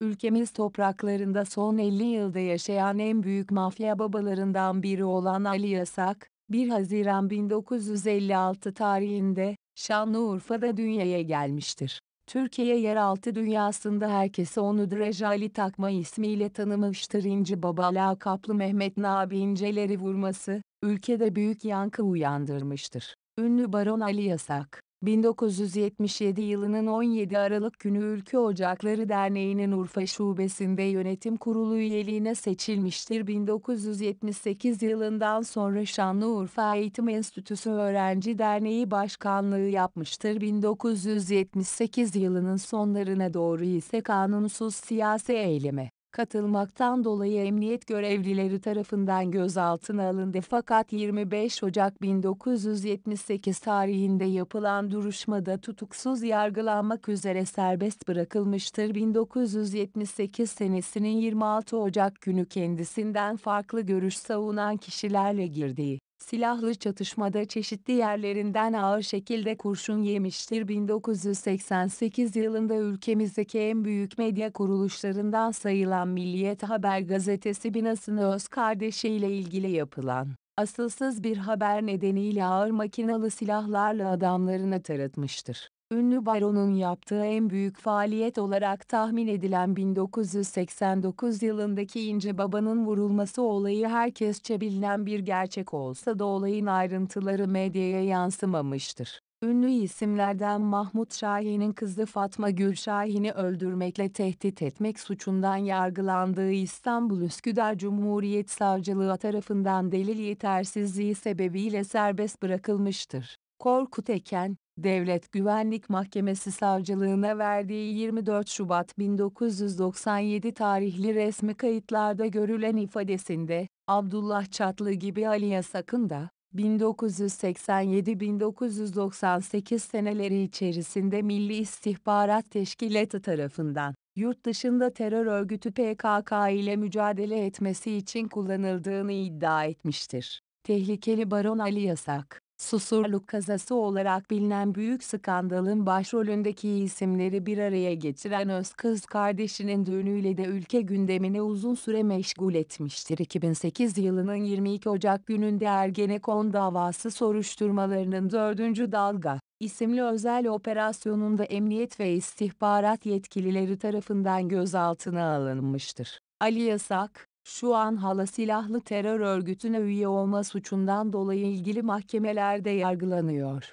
ülkemiz topraklarında son 50 yılda yaşayan en büyük mafya babalarından biri olan Ali Yasak, 1 Haziran 1956 tarihinde, Şanlıurfa'da dünyaya gelmiştir. Türkiye yeraltı dünyasında herkese onu Ejali takma ismiyle tanımıştır İnci Baba lakaplı Mehmet Nabi inceleri vurması, ülkede büyük yankı uyandırmıştır. Ünlü Baron Ali Yasak, 1977 yılının 17 Aralık günü ülke Ocakları Derneği'nin Urfa Şubesi'nde yönetim kurulu üyeliğine seçilmiştir. 1978 yılından sonra Şanlıurfa Eğitim Enstitüsü Öğrenci Derneği Başkanlığı yapmıştır. 1978 yılının sonlarına doğru ise kanunsuz siyasi eylemi katılmaktan dolayı emniyet görevlileri tarafından gözaltına alındı fakat 25 Ocak 1978 tarihinde yapılan duruşmada tutuksuz yargılanmak üzere serbest bırakılmıştır. 1978 senesinin 26 Ocak günü kendisinden farklı görüş savunan kişilerle girdiği silahlı çatışmada çeşitli yerlerinden ağır şekilde kurşun yemiştir. 1988 yılında ülkemizdeki en büyük medya kuruluşlarından sayılan Milliyet Haber gazetesi binasını öz kardeşiyle ilgili yapılan asılsız bir haber nedeniyle ağır makinalı silahlarla adamlarına taratmıştır ünlü baronun yaptığı en büyük faaliyet olarak tahmin edilen 1989 yılındaki İnce Baba'nın vurulması olayı herkesçe bilinen bir gerçek olsa da olayın ayrıntıları medyaya yansımamıştır. Ünlü isimlerden Mahmut Şahin'in kızı Fatma Gül Şahin'i öldürmekle tehdit etmek suçundan yargılandığı İstanbul Üsküdar Cumhuriyet Savcılığı tarafından delil yetersizliği sebebiyle serbest bırakılmıştır. Korkut Eken, Devlet Güvenlik Mahkemesi savcılığına verdiği 24 Şubat 1997 tarihli resmi kayıtlarda görülen ifadesinde, Abdullah Çatlı gibi Ali Yasak'ın da, 1987-1998 seneleri içerisinde Milli İstihbarat Teşkilatı tarafından, yurt dışında terör örgütü PKK ile mücadele etmesi için kullanıldığını iddia etmiştir. Tehlikeli Baron Ali Yasak Susurluk kazası olarak bilinen büyük skandalın başrolündeki isimleri bir araya getiren öz kız kardeşinin düğünüyle de ülke gündemini uzun süre meşgul etmiştir. 2008 yılının 22 Ocak gününde Ergenekon davası soruşturmalarının 4. dalga isimli özel operasyonunda emniyet ve istihbarat yetkilileri tarafından gözaltına alınmıştır. Ali Yasak, şu an hala silahlı terör örgütüne üye olma suçundan dolayı ilgili mahkemelerde yargılanıyor.